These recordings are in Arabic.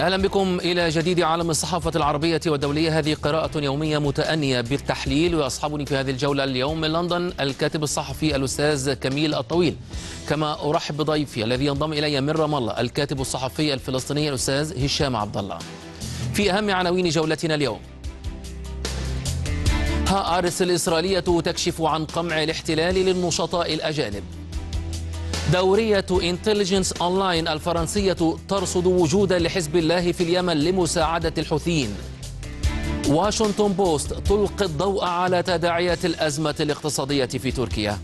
اهلا بكم الى جديد عالم الصحافه العربيه والدوليه هذه قراءه يوميه متانيه بالتحليل ويصحبني في هذه الجوله اليوم من لندن الكاتب الصحفي الاستاذ كميل الطويل كما ارحب بضيفي الذي ينضم الي من رام الله الكاتب الصحفي الفلسطيني الاستاذ هشام عبد الله في اهم عناوين جولتنا اليوم هارس الاسرائيليه تكشف عن قمع الاحتلال للنشطاء الاجانب دورية انتليجنس أونلاين الفرنسية ترصد وجودا لحزب الله في اليمن لمساعدة الحوثيين واشنطن بوست تلقي الضوء على تداعيات الأزمة الاقتصادية في تركيا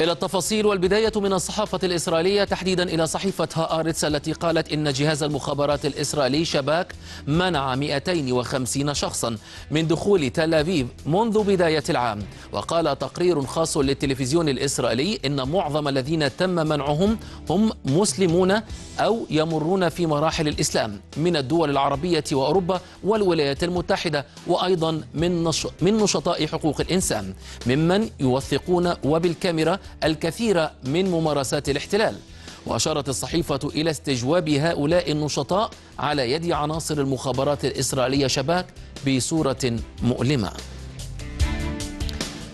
إلى التفاصيل والبداية من الصحافة الإسرائيلية تحديدا إلى صحيفة هآرتس التي قالت إن جهاز المخابرات الإسرائيلي شباك منع 250 شخصا من دخول تل أبيب منذ بداية العام وقال تقرير خاص للتلفزيون الإسرائيلي إن معظم الذين تم منعهم هم مسلمون أو يمرون في مراحل الإسلام من الدول العربية وأوروبا والولايات المتحدة وأيضا من, نش... من نشطاء حقوق الإنسان ممن يوثقون وبالكاميرا الكثير من ممارسات الاحتلال وأشارت الصحيفة إلى استجواب هؤلاء النشطاء على يد عناصر المخابرات الإسرائيلية شباك بصورة مؤلمة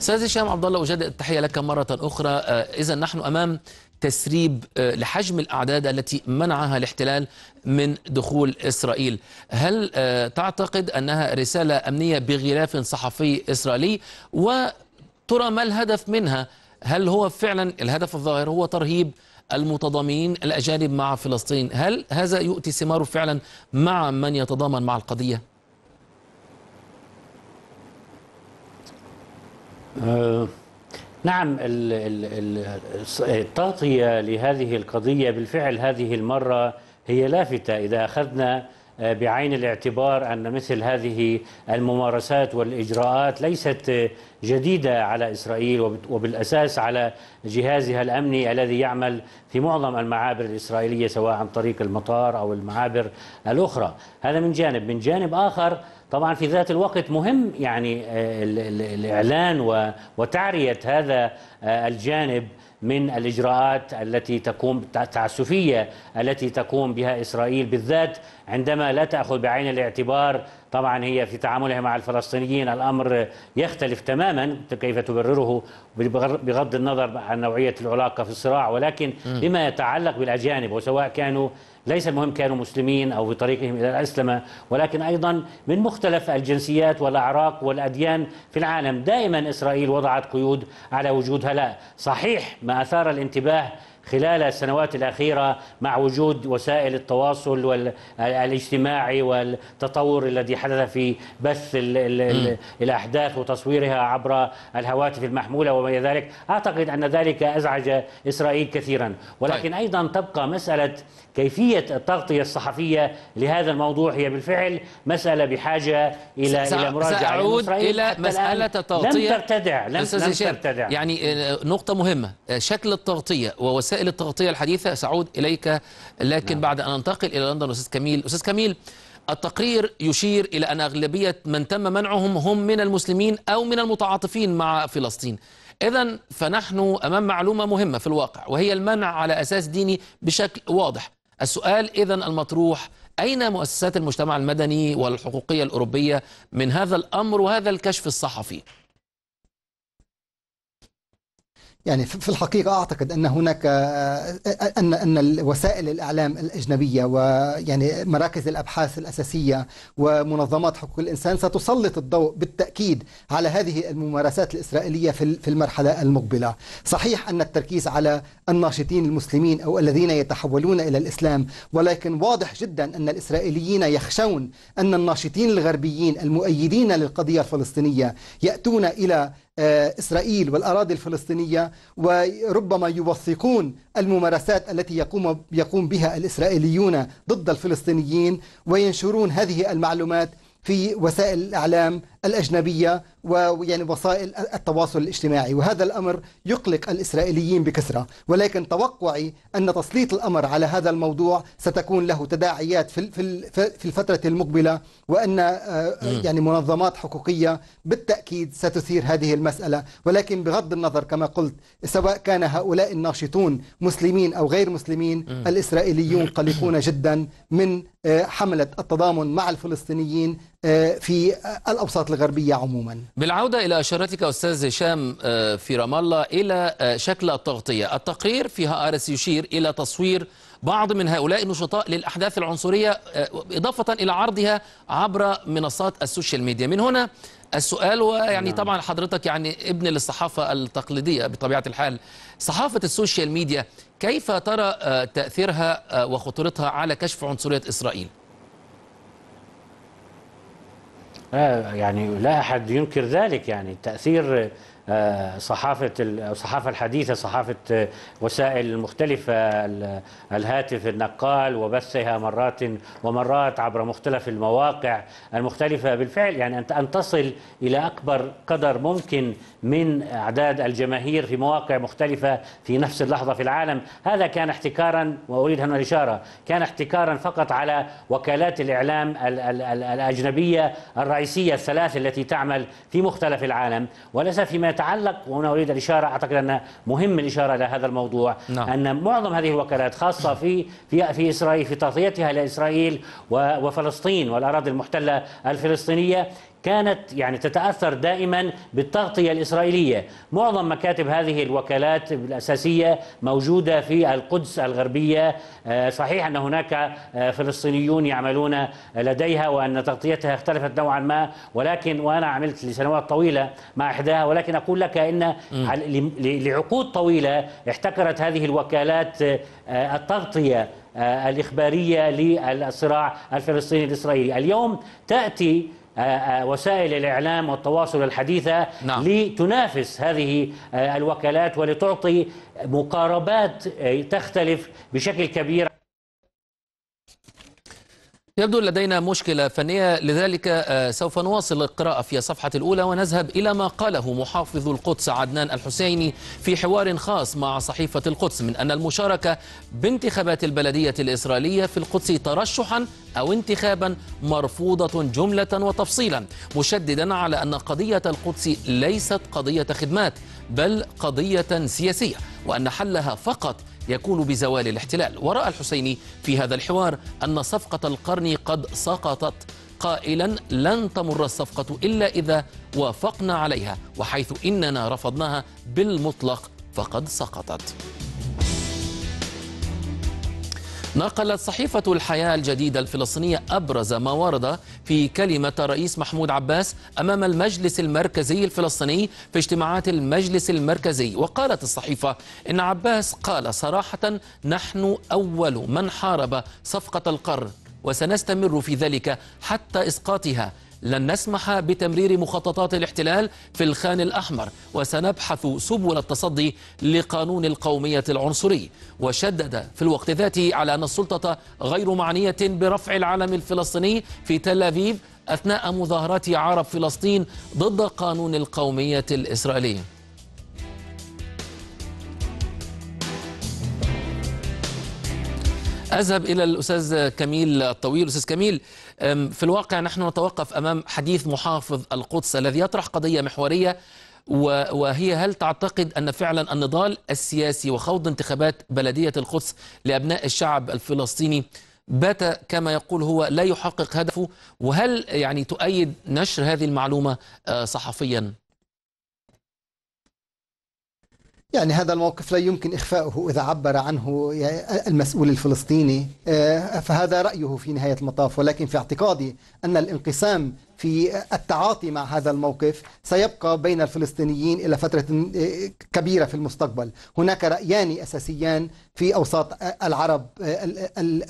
استاذ هشام عبد الله اجدد التحيه لك مره اخرى آه، اذا نحن امام تسريب آه، لحجم الاعداد التي منعها الاحتلال من دخول اسرائيل هل آه، تعتقد انها رساله امنيه بغلاف صحفي اسرائيلي وترى ما الهدف منها هل هو فعلا الهدف الظاهر هو ترهيب المتضامنين الأجانب مع فلسطين هل هذا يؤتي ثماره فعلا مع من يتضامن مع القضية؟ آه نعم التغطية لهذه القضية بالفعل هذه المرة هي لافتة إذا أخذنا آه، بعين الاعتبار أن مثل هذه الممارسات والإجراءات ليست جديدة على إسرائيل وبالأساس على جهازها الأمني الذي يعمل في معظم المعابر الإسرائيلية سواء عن طريق المطار أو المعابر الأخرى هذا من جانب من جانب آخر طبعا في ذات الوقت مهم يعني آه، الإعلان وتعرية هذا آه، الجانب من الإجراءات التي تقوم التعسفية التي تقوم بها إسرائيل بالذات عندما لا تأخذ بعين الاعتبار طبعا هي في تعاملها مع الفلسطينيين الأمر يختلف تماما كيف تبرره بغض النظر عن نوعية العلاقة في الصراع ولكن بما يتعلق بالأجانب وسواء كانوا ليس المهم كانوا مسلمين أو بطريقهم إلى الأسلمة ولكن أيضا من مختلف الجنسيات والأعراق والأديان في العالم دائما إسرائيل وضعت قيود على وجود لا صحيح ما أثار الانتباه خلال السنوات الأخيرة مع وجود وسائل التواصل الاجتماعي والتطور الذي حدث في بث الـ الـ الـ الأحداث وتصويرها عبر الهواتف المحمولة وما إلى ذلك أعتقد أن ذلك أزعج إسرائيل كثيرا طيب. ولكن أيضا تبقى مسألة كيفية التغطية الصحفية لهذا الموضوع هي بالفعل مسألة بحاجة إلى إلى مراجعة سأعود إلى مسألة التغطية لم ترتدع لم, لم ترتدع يعني آه، نقطة مهمة آه، شكل التغطية ووسائل وسائل التغطية الحديثة سأعود إليك لكن نعم. بعد أن أنتقل إلى لندن أستاذ كميل أستاذ كميل التقرير يشير إلى أن أغلبية من تم منعهم هم من المسلمين أو من المتعاطفين مع فلسطين إذا فنحن أمام معلومة مهمة في الواقع وهي المنع على أساس ديني بشكل واضح السؤال إذا المطروح أين مؤسسات المجتمع المدني والحقوقية الأوروبية من هذا الأمر وهذا الكشف الصحفي؟ يعني في الحقيقة أعتقد أن هناك آه، آه، آه، أن أن وسائل الإعلام الأجنبية ويعني مراكز الأبحاث الأساسية ومنظمات حقوق الإنسان ستسلط الضوء بالتأكيد على هذه الممارسات الإسرائيلية في المرحلة المقبلة صحيح أن التركيز على الناشطين المسلمين أو الذين يتحولون إلى الإسلام ولكن واضح جدا أن الإسرائيليين يخشون أن الناشطين الغربيين المؤيدين للقضية الفلسطينية يأتون إلى آه، إسرائيل والأراضي الفلسطينية وربما يوثقون الممارسات التي يقوم, يقوم بها الإسرائيليون ضد الفلسطينيين وينشرون هذه المعلومات في وسائل الإعلام الأجنبية ويعني وسائل التواصل الاجتماعي وهذا الأمر يقلق الإسرائيليين بكثرة ولكن توقعي أن تسليط الأمر على هذا الموضوع ستكون له تداعيات في في الفترة المقبلة وأن آه، آه، يعني منظمات حقوقية بالتأكيد ستثير هذه المسألة ولكن بغض النظر كما قلت سواء كان هؤلاء الناشطون مسلمين أو غير مسلمين الإسرائيليون قلقون جدا من آه، حملة التضامن مع الفلسطينيين آه، في الأوساط الغربية عموما بالعودة إلى أشارتك أستاذ هشام آه، في رام الله إلى آه، شكل التغطية التقرير في هارس يشير إلى تصوير بعض من هؤلاء النشطاء للأحداث العنصرية إضافة إلى عرضها عبر منصات السوشيال ميديا من هنا السؤال ويعني نعم. طبعا حضرتك يعني ابن للصحافة التقليدية بطبيعة الحال صحافة السوشيال ميديا كيف ترى تأثيرها وخطورتها على كشف عنصرية إسرائيل؟ آه، يعني لا أحد ينكر ذلك يعني تأثير آه، صحافة الصحافة الحديثة صحافة آه، وسائل المختلفة الهاتف النقال وبثها مرات ومرات عبر مختلف المواقع المختلفة بالفعل يعني أن تصل إلى أكبر قدر ممكن من أعداد الجماهير في مواقع مختلفة في نفس اللحظة في العالم هذا كان احتكارا وأريد هنا الإشارة كان احتكارا فقط على وكالات الإعلام الأجنبية الرئيسية الثلاث التي تعمل في مختلف العالم وليس فيما يتعلق وهنا أريد الإشارة أعتقد أن مهم الإشارة إلى هذا الموضوع نعم. أن معظم هذه الوكالات خاصة في في في إسرائيل في تغطيتها لإسرائيل وفلسطين والأراضي المحتلة الفلسطينية كانت يعني تتاثر دائما بالتغطيه الاسرائيليه، معظم مكاتب هذه الوكالات الاساسيه موجوده في القدس الغربيه، آه، صحيح ان هناك آه، فلسطينيون يعملون لديها وان تغطيتها اختلفت نوعا ما، ولكن وانا عملت لسنوات طويله مع احداها ولكن اقول لك ان لعقود طويله احتكرت هذه الوكالات آه، التغطيه الإخبارية للصراع الفلسطيني الإسرائيلي اليوم تأتي آه، آه، وسائل الإعلام والتواصل الحديثة نعم. لتنافس هذه آه، الوكالات ولتعطي مقاربات تختلف بشكل كبير يبدو لدينا مشكلة فنية لذلك آه، سوف نواصل القراءة في الصفحة الأولى ونذهب إلى ما قاله محافظ القدس عدنان الحسيني في حوار خاص مع صحيفة القدس من أن المشاركة بانتخابات البلدية الإسرائيلية في القدس ترشحا أو انتخابا مرفوضة جملة وتفصيلا مشددا على أن قضية القدس ليست قضية خدمات بل قضية سياسية وأن حلها فقط يكون بزوال الاحتلال ورأى الحسيني في هذا الحوار أن صفقة القرن قد سقطت قائلا لن تمر الصفقة إلا إذا وافقنا عليها وحيث إننا رفضناها بالمطلق فقد سقطت نقلت صحيفة الحياة الجديدة الفلسطينية أبرز ما ورد في كلمة رئيس محمود عباس أمام المجلس المركزي الفلسطيني في اجتماعات المجلس المركزي وقالت الصحيفة إن عباس قال صراحة نحن أول من حارب صفقة القرن وسنستمر في ذلك حتى إسقاطها لن نسمح بتمرير مخططات الاحتلال في الخان الأحمر وسنبحث سبل التصدي لقانون القومية العنصري وشدد في الوقت ذاته على أن السلطة غير معنية برفع العلم الفلسطيني في تل أبيب أثناء مظاهرات عرب فلسطين ضد قانون القومية الإسرائيلي أذهب إلى الأستاذ كميل الطويل أستاذ كميل في الواقع نحن نتوقف امام حديث محافظ القدس الذي يطرح قضيه محوريه وهي هل تعتقد ان فعلا النضال السياسي وخوض انتخابات بلديه القدس لابناء الشعب الفلسطيني بات كما يقول هو لا يحقق هدفه وهل يعني تؤيد نشر هذه المعلومه أه، صحفيا؟ يعني هذا الموقف لا يمكن إخفاؤه إذا عبر عنه المسؤول الفلسطيني آه، فهذا رأيه في نهاية المطاف ولكن في اعتقادي أن الانقسام في التعاطي مع هذا الموقف سيبقى بين الفلسطينيين إلى فترة آه، كبيرة في المستقبل هناك رأيان أساسيان في أوساط العرب آه،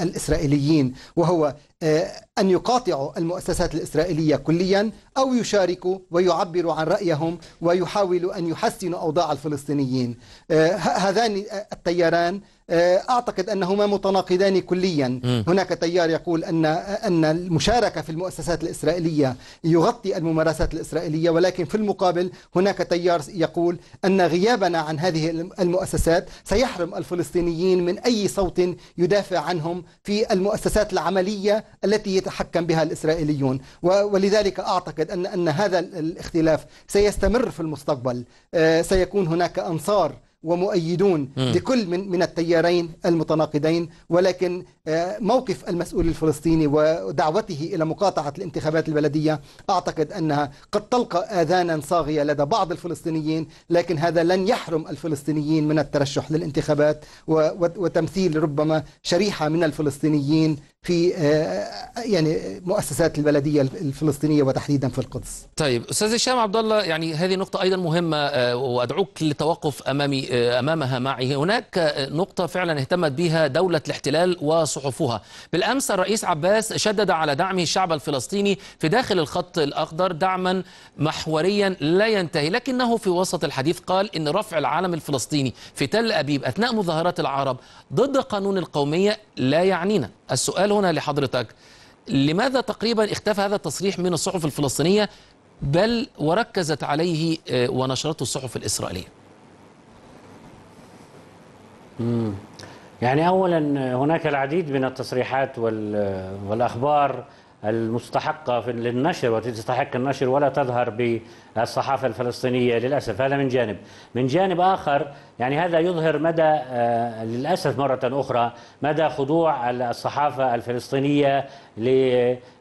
الإسرائيليين وهو آه، أن يقاطعوا المؤسسات الإسرائيلية كليا أو يشاركوا ويعبروا عن رأيهم ويحاولوا أن يحسنوا أوضاع الفلسطينيين هذان التياران آه، أعتقد أنهما متناقضان كليا هناك تيار يقول أن أن المشاركة في المؤسسات الإسرائيلية يغطي الممارسات الإسرائيلية ولكن في المقابل هناك تيار يقول أن غيابنا عن هذه المؤسسات سيحرم الفلسطينيين من أي صوت يدافع عنهم في المؤسسات العملية التي يتحكم بها الإسرائيليون ولذلك أعتقد أن أن هذا الاختلاف سيستمر في المستقبل آه، سيكون هناك أنصار ومؤيدون لكل من من التيارين المتناقضين ولكن آه، موقف المسؤول الفلسطيني ودعوته إلى مقاطعة الانتخابات البلدية أعتقد أنها قد تلقى آذانا صاغية لدى بعض الفلسطينيين لكن هذا لن يحرم الفلسطينيين من الترشح للانتخابات وتمثيل ربما شريحة من الفلسطينيين في آه، يعني مؤسسات البلديه الفلسطينيه وتحديدا في القدس. طيب استاذ هشام عبد الله يعني هذه نقطه ايضا مهمه آه، وادعوك للتوقف امامي امامها معي هناك نقطه فعلا اهتمت بها دوله الاحتلال و صحفها بالأمس الرئيس عباس شدد على دعمه الشعب الفلسطيني في داخل الخط الأخضر دعما محوريا لا ينتهي لكنه في وسط الحديث قال إن رفع العلم الفلسطيني في تل أبيب أثناء مظاهرات العرب ضد قانون القومية لا يعنينا السؤال هنا لحضرتك لماذا تقريبا اختفى هذا التصريح من الصحف الفلسطينية بل وركزت عليه آه، ونشرته الصحف الإسرائيلية؟ يعني اولا هناك العديد من التصريحات والاخبار المستحقة للنشر والتي تستحق النشر ولا تظهر بالصحافة الفلسطينية للأسف هذا من جانب من جانب آخر يعني هذا يظهر مدى آه، للأسف مرة أخرى مدى خضوع الصحافة الفلسطينية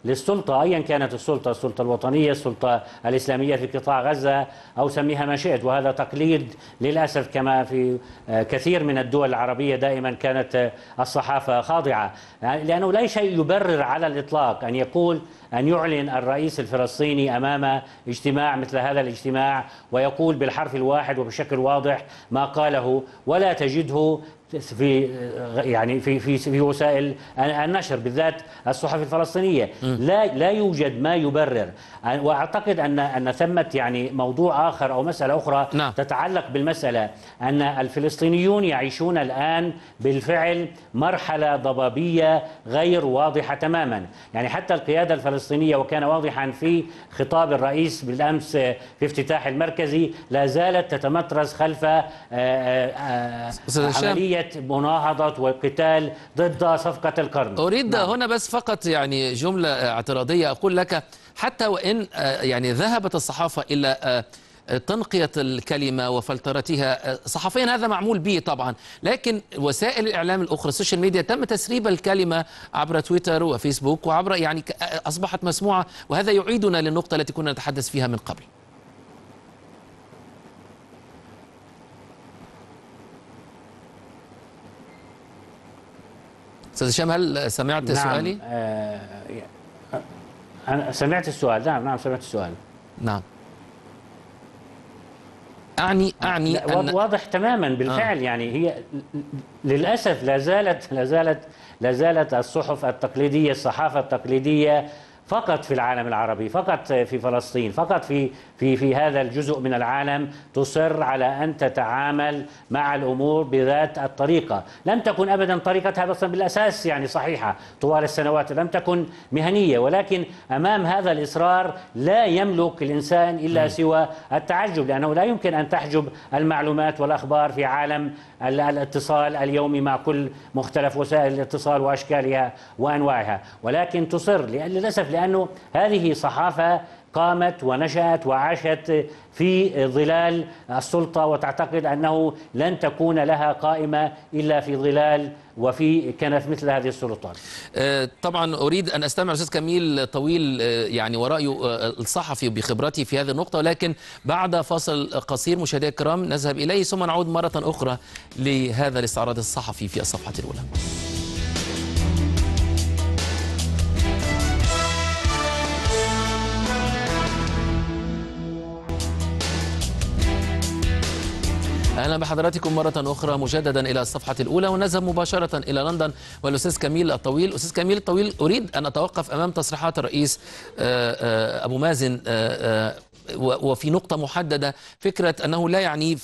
للسلطة أيا كانت السلطة السلطة الوطنية السلطة الإسلامية في قطاع غزة أو سميها ما شئت وهذا تقليد للأسف كما في آه، كثير من الدول العربية دائما كانت آه، الصحافة خاضعة يعني لأنه لا شيء يبرر على الإطلاق أن يقول أن يعلن الرئيس الفلسطيني أمام اجتماع مثل هذا الاجتماع ويقول بالحرف الواحد وبشكل واضح ما قاله ولا تجده في يعني في في في وسائل النشر بالذات الصحف الفلسطينيه لا لا يوجد ما يبرر واعتقد ان ان ثمه يعني موضوع اخر او مساله اخرى نعم. تتعلق بالمساله ان الفلسطينيون يعيشون الان بالفعل مرحله ضبابيه غير واضحه تماما يعني حتى القياده الفلسطينيه وكان واضحا في خطاب الرئيس بالامس في افتتاح المركزي لا زالت تتمترس خلف آه، آه، آه، عمليه عملية مناهضة وقتال ضد صفقة القرن أريد نعم. هنا بس فقط يعني جملة اعتراضية أقول لك حتى وإن آه، يعني ذهبت الصحافة إلى آه، تنقية الكلمة وفلترتها آه، صحفيا هذا معمول به طبعا لكن وسائل الإعلام الأخرى السوشيال ميديا تم تسريب الكلمة عبر تويتر وفيسبوك وعبر يعني أصبحت مسموعة وهذا يعيدنا للنقطة التي كنا نتحدث فيها من قبل استاذ هشام هل سمعت نعم سؤالي؟ آه أنا سمعت السؤال نعم نعم سمعت السؤال نعم أعني آه، أعني أن واضح تماما آه. بالفعل آه. يعني هي للأسف لا زالت لا زالت لا زالت الصحف التقليدية الصحافة التقليدية فقط في العالم العربي فقط في فلسطين فقط في في في هذا الجزء من العالم تصر على ان تتعامل مع الامور بذات الطريقه لم تكن ابدا طريقتها اصلا بالاساس يعني صحيحه طوال السنوات لم تكن مهنيه ولكن امام هذا الاصرار لا يملك الانسان الا سوى التعجب لانه لا يمكن ان تحجب المعلومات والاخبار في عالم الاتصال اليومي مع كل مختلف وسائل الاتصال واشكالها وانواعها ولكن تصر للاسف لأنه هذه صحافة قامت ونشأت وعاشت في ظلال السلطة وتعتقد أنه لن تكون لها قائمة إلا في ظلال وفي كنف مثل هذه السلطات أه، طبعا أريد أن أستمع أستاذ كميل طويل أه، يعني ورأيه أه، الصحفي بخبرته في هذه النقطة ولكن بعد فاصل قصير مشاهدي الكرام نذهب إليه ثم نعود مرة أخرى لهذا الاستعراض الصحفي في الصفحة الأولى اهلا بحضراتكم مره اخرى مجددا الى الصفحه الاولى ونذهب مباشره الى لندن والاستاذ كميل الطويل استاذ كميل الطويل اريد ان اتوقف امام تصريحات الرئيس آه، آه، ابو مازن آه، وفي نقطة محددة فكرة أنه لا يعني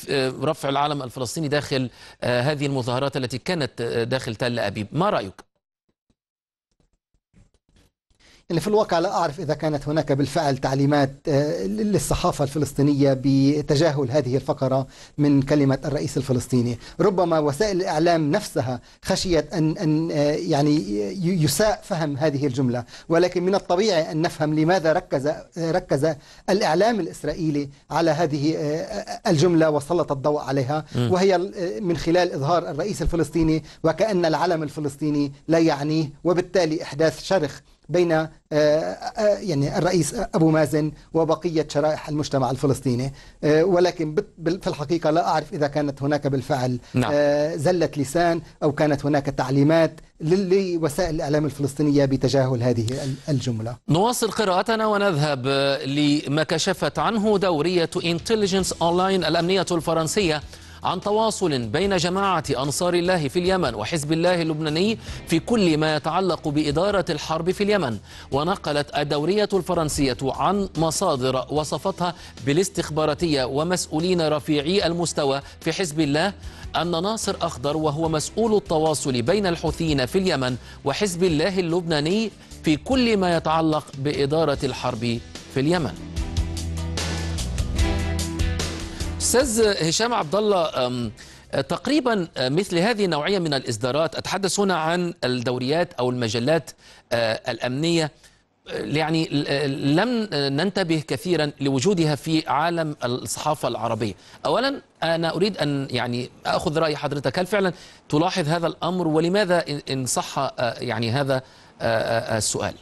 رفع العلم الفلسطيني داخل هذه المظاهرات التي كانت داخل تل أبيب ما رأيك؟ يعني في الواقع لا أعرف إذا كانت هناك بالفعل تعليمات آه، للصحافة الفلسطينية بتجاهل هذه الفقرة من كلمة الرئيس الفلسطيني ربما وسائل الإعلام نفسها خشيت أن, أن آه، يعني يساء فهم هذه الجملة ولكن من الطبيعي أن نفهم لماذا ركز, آه، ركز الإعلام الإسرائيلي على هذه الجملة وسلط الضوء عليها وهي من خلال إظهار الرئيس الفلسطيني وكأن العلم الفلسطيني لا يعنيه وبالتالي إحداث شرخ بين آه، آه، يعني الرئيس أبو مازن وبقية شرائح المجتمع الفلسطيني آه، ولكن في الحقيقة لا أعرف إذا كانت هناك بالفعل نعم. زلة لسان أو كانت هناك تعليمات لوسائل الإعلام الفلسطينية بتجاهل هذه الجملة نواصل قراءتنا ونذهب لما كشفت عنه دورية انتليجنس أونلاين الأمنية الفرنسية عن تواصل بين جماعة أنصار الله في اليمن وحزب الله اللبناني في كل ما يتعلق بإدارة الحرب في اليمن ونقلت الدورية الفرنسية عن مصادر وصفتها بالاستخباراتية ومسؤولين رفيعي المستوى في حزب الله أن ناصر أخضر وهو مسؤول التواصل بين الحوثيين في اليمن وحزب الله اللبناني في كل ما يتعلق بإدارة الحرب في اليمن استاذ هشام عبد الله تقريبا أه، مثل هذه النوعيه من الاصدارات اتحدث هنا عن الدوريات او المجلات أه، الامنيه أه، يعني لم ننتبه كثيرا لوجودها في عالم الصحافه العربيه اولا انا اريد ان يعني اخذ راي حضرتك هل فعلا تلاحظ هذا الامر ولماذا ان صح يعني هذا السؤال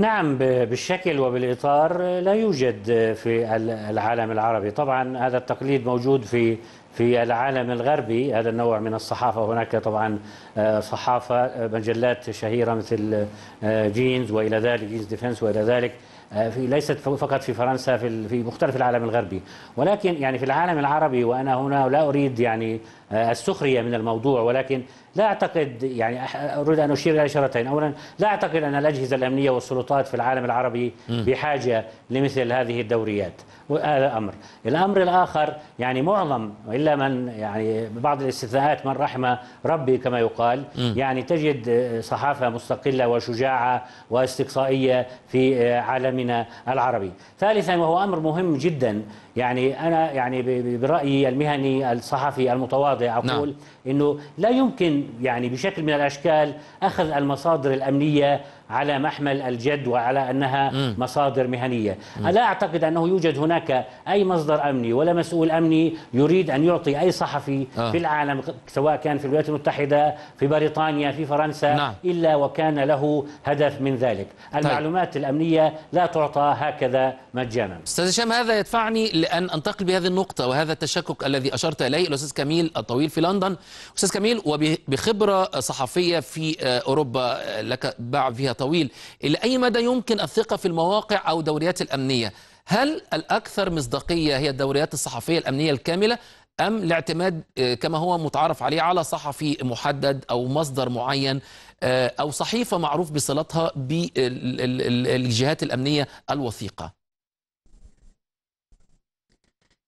نعم بالشكل وبالاطار لا يوجد في العالم العربي، طبعا هذا التقليد موجود في في العالم الغربي هذا النوع من الصحافه، هناك طبعا آه، صحافه آه، مجلات شهيره مثل جينز آه، والى ذلك جينز ديفنس والى ذلك آه، في ليست فقط في فرنسا في في مختلف العالم الغربي ولكن يعني في العالم العربي وانا هنا لا اريد يعني آه، السخريه من الموضوع ولكن لا اعتقد يعني اريد ان اشير الى اشارتين، اولا لا اعتقد ان الاجهزه الامنيه والسلطات في العالم العربي بحاجه لمثل هذه الدوريات، هذا امر. الامر الاخر يعني معظم الا من يعني بعض الاستثناءات من رحم ربي كما يقال يعني تجد صحافه مستقله وشجاعه واستقصائيه في عالمنا العربي. ثالثا وهو امر مهم جدا يعني انا يعني برايي المهني الصحفي المتواضع اقول نعم. انه لا يمكن يعني بشكل من الاشكال اخذ المصادر الامنيه على محمل الجد وعلى أنها مصادر مهنية ألا أعتقد أنه يوجد هناك أي مصدر أمني ولا مسؤول أمني يريد أن يعطي أي صحفي آه. في العالم سواء كان في الولايات المتحدة في بريطانيا في فرنسا نعم. إلا وكان له هدف من ذلك طيب. المعلومات الأمنية لا تعطى هكذا مجانا أستاذ هشام هذا يدفعني لأن أنتقل بهذه النقطة وهذا التشكك الذي أشرت إليه الأستاذ كميل الطويل في لندن أستاذ كميل وبخبرة صحفية في آه، أوروبا لك باع فيها طويل إلى أي مدى يمكن الثقة في المواقع أو الدوريات الأمنية هل الأكثر مصداقية هي الدوريات الصحفية الأمنية الكاملة أم الاعتماد آه، كما هو متعارف عليه على صحفي محدد أو مصدر معين آه، أو صحيفة معروف بصلتها بالجهات الأمنية الوثيقة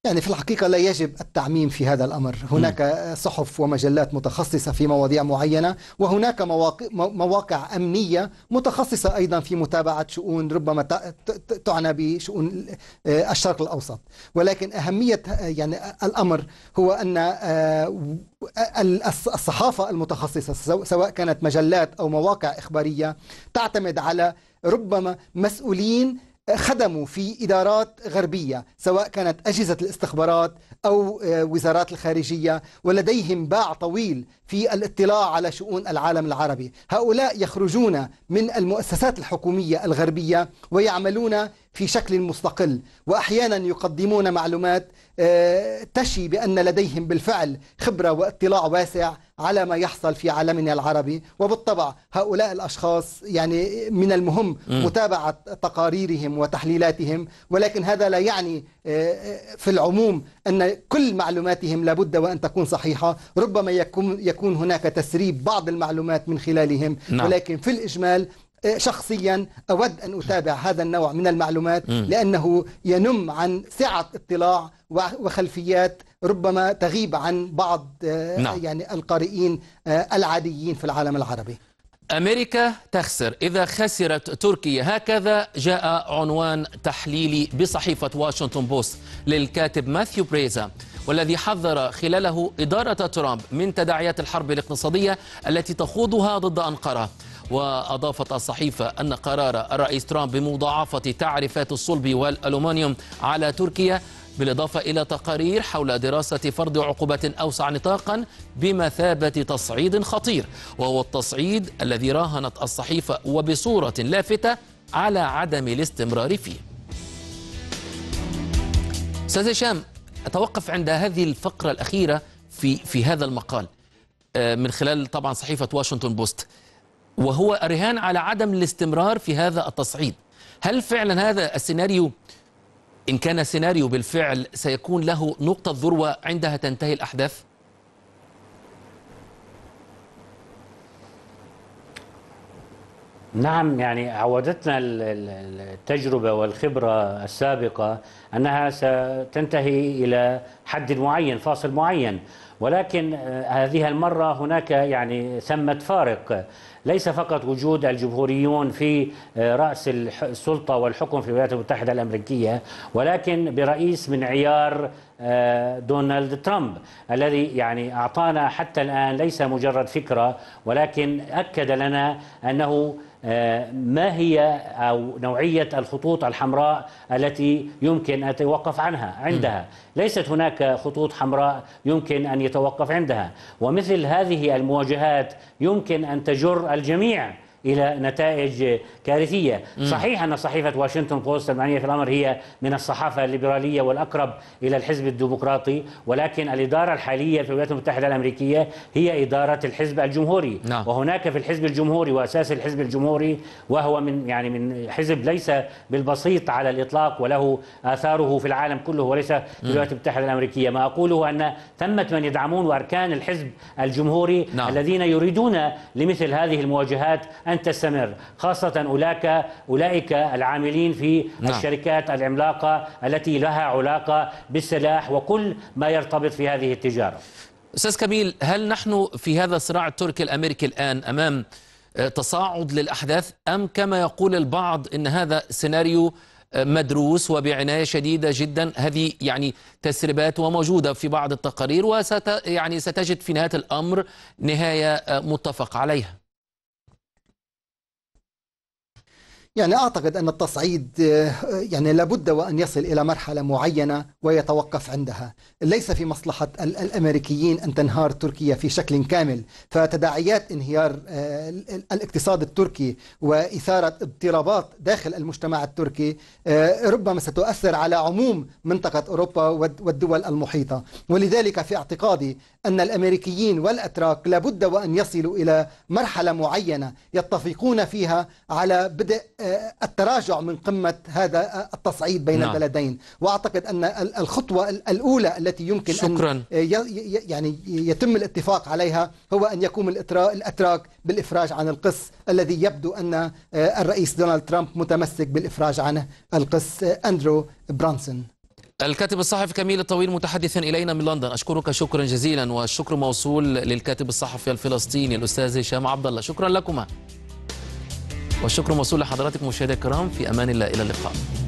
يعني في الحقيقة لا يجب التعميم في هذا الأمر هناك صحف ومجلات متخصصة في مواضيع معينة وهناك مواقع, مواقع أمنية متخصصة أيضا في متابعة شؤون ربما تعنى بشؤون آه، الشرق الأوسط ولكن أهمية آه، يعني الأمر هو أن آه، الصحافة المتخصصة سواء كانت مجلات أو مواقع إخبارية تعتمد على ربما مسؤولين خدموا في إدارات غربية سواء كانت أجهزة الاستخبارات أو آه، وزارات الخارجية ولديهم باع طويل في الاطلاع على شؤون العالم العربي هؤلاء يخرجون من المؤسسات الحكومية الغربية ويعملون في شكل مستقل وأحيانا يقدمون معلومات تشي بأن لديهم بالفعل خبرة واطلاع واسع على ما يحصل في عالمنا العربي وبالطبع هؤلاء الأشخاص يعني من المهم متابعة تقاريرهم وتحليلاتهم ولكن هذا لا يعني آه، في العموم أن كل معلوماتهم لابد وأن تكون صحيحة ربما يكون, هناك تسريب بعض المعلومات من خلالهم نعم. ولكن في الإجمال آه، شخصيا أود أن أتابع هذا النوع من المعلومات لأنه ينم عن سعة اطلاع وخلفيات ربما تغيب عن بعض آه، نعم. يعني القارئين آه، العاديين في العالم العربي أمريكا تخسر إذا خسرت تركيا هكذا جاء عنوان تحليلي بصحيفة واشنطن بوست للكاتب ماثيو بريزا والذي حذر خلاله إدارة ترامب من تداعيات الحرب الاقتصادية التي تخوضها ضد أنقرة وأضافت الصحيفة أن قرار الرئيس ترامب بمضاعفة تعريفات الصلب والألومنيوم على تركيا بالإضافة إلى تقارير حول دراسة فرض عقوبة أوسع نطاقا بمثابة تصعيد خطير وهو التصعيد الذي راهنت الصحيفة وبصورة لافتة على عدم الاستمرار فيه أستاذ هشام أتوقف عند هذه الفقرة الأخيرة في, في هذا المقال آه، من خلال طبعا صحيفة واشنطن بوست وهو رهان على عدم الاستمرار في هذا التصعيد هل فعلا هذا السيناريو إن كان سيناريو بالفعل سيكون له نقطة ذروة عندها تنتهي الأحداث؟ نعم يعني عودتنا التجربة والخبرة السابقة أنها ستنتهي إلى حد معين فاصل معين ولكن آه، هذه المرة هناك يعني ثمة فارق ليس فقط وجود الجمهوريون في آه، رأس السلطة والحكم في الولايات المتحدة الأمريكية ولكن برئيس من عيار آه، دونالد ترامب الذي يعني أعطانا حتى الآن ليس مجرد فكرة ولكن أكد لنا أنه آه، ما هي أو نوعية الخطوط الحمراء التي يمكن أن يتوقف عنها عندها ليست هناك خطوط حمراء يمكن أن يتوقف عندها ومثل هذه المواجهات يمكن أن تجر الجميع الى نتائج كارثيه، مم. صحيح ان صحيفه واشنطن بوست المعنيه في الامر هي من الصحافه الليبراليه والاقرب الى الحزب الديمقراطي، ولكن الاداره الحاليه في الولايات المتحده الامريكيه هي اداره الحزب الجمهوري، نعم. وهناك في الحزب الجمهوري واساس الحزب الجمهوري وهو من يعني من حزب ليس بالبسيط على الاطلاق وله اثاره في العالم كله وليس في الولايات المتحده الامريكيه، ما اقوله ان ثمه من يدعمون واركان الحزب الجمهوري نعم. الذين يريدون لمثل هذه المواجهات أن تستمر خاصة أولئك أولئك العاملين في نعم. الشركات العملاقة التي لها علاقة بالسلاح وكل ما يرتبط في هذه التجارة أستاذ كميل هل نحن في هذا الصراع التركي الأمريكي الآن أمام آه، تصاعد للأحداث أم كما يقول البعض أن هذا سيناريو آه، مدروس وبعنايه شديده جدا هذه يعني تسريبات وموجوده في بعض التقارير وست يعني ستجد في نهايه الامر نهايه آه، متفق عليها يعني أعتقد أن التصعيد يعني لابد وأن يصل إلى مرحلة معينة ويتوقف عندها ليس في مصلحة الأمريكيين أن تنهار تركيا في شكل كامل فتداعيات انهيار الاقتصاد التركي وإثارة اضطرابات داخل المجتمع التركي ربما ستؤثر على عموم منطقة أوروبا والدول المحيطة ولذلك في اعتقادي أن الأمريكيين والأتراك لابد وأن يصلوا إلى مرحلة معينة يتفقون فيها على بدء آه، التراجع من قمة هذا التصعيد بين نعم. البلدين وأعتقد أن الخطوة الأولى التي يمكن شكرا. أن آه، يعني يتم الاتفاق عليها هو أن يقوم الأتراك بالإفراج عن القس الذي يبدو أن آه، الرئيس دونالد ترامب متمسك بالإفراج عنه القس أندرو برانسون الكاتب الصحفي كميل الطويل متحدثا إلينا من لندن أشكرك شكرا جزيلا والشكر موصول للكاتب الصحفي الفلسطيني الأستاذ هشام عبد الله شكرا لكما والشكر موصول لحضراتكم مشاهدي الكرام في امان الله الى اللقاء